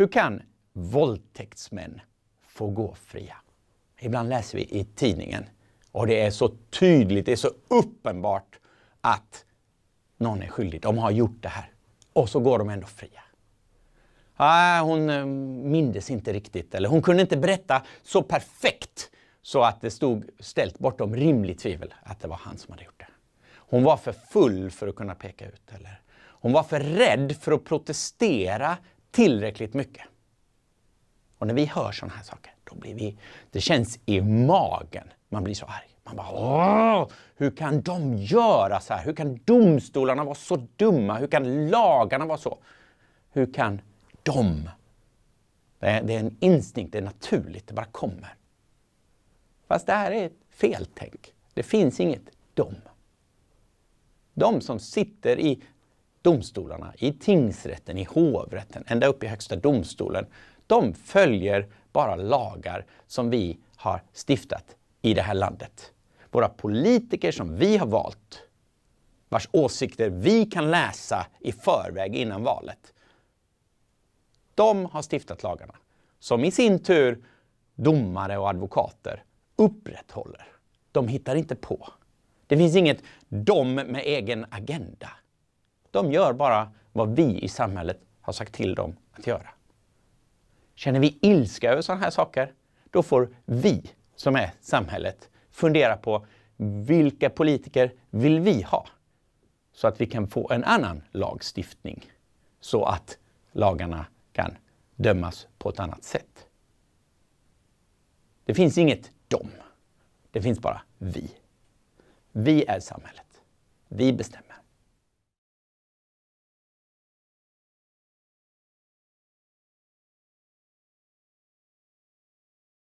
Hur kan våldtäktsmän få gå fria? Ibland läser vi i tidningen och det är så tydligt, det är så uppenbart att någon är skyldig. De har gjort det här. Och så går de ändå fria. Ah, hon eh, mindes inte riktigt, eller hon kunde inte berätta så perfekt så att det stod ställt bortom rimligt tvivel att det var han som hade gjort det. Hon var för full för att kunna peka ut, eller hon var för rädd för att protestera tillräckligt mycket. Och när vi hör sådana här saker, då blir vi... Det känns i magen. Man blir så arg. Man bara Åh! Hur kan de göra så här? Hur kan domstolarna vara så dumma? Hur kan lagarna vara så? Hur kan de? Det är, det är en instinkt, det är naturligt, det bara kommer. Fast det här är ett feltänk. Det finns inget dom. De som sitter i domstolarna, i tingsrätten, i hovrätten, ända upp i Högsta domstolen, de följer bara lagar som vi har stiftat i det här landet. Våra politiker som vi har valt, vars åsikter vi kan läsa i förväg innan valet. De har stiftat lagarna, som i sin tur domare och advokater upprätthåller. De hittar inte på. Det finns inget dom med egen agenda. De gör bara vad vi i samhället har sagt till dem att göra. Känner vi ilska över sådana här saker, då får vi som är samhället fundera på vilka politiker vill vi ha? Så att vi kan få en annan lagstiftning så att lagarna kan dömas på ett annat sätt. Det finns inget dom. Det finns bara vi. Vi är samhället. Vi bestämmer.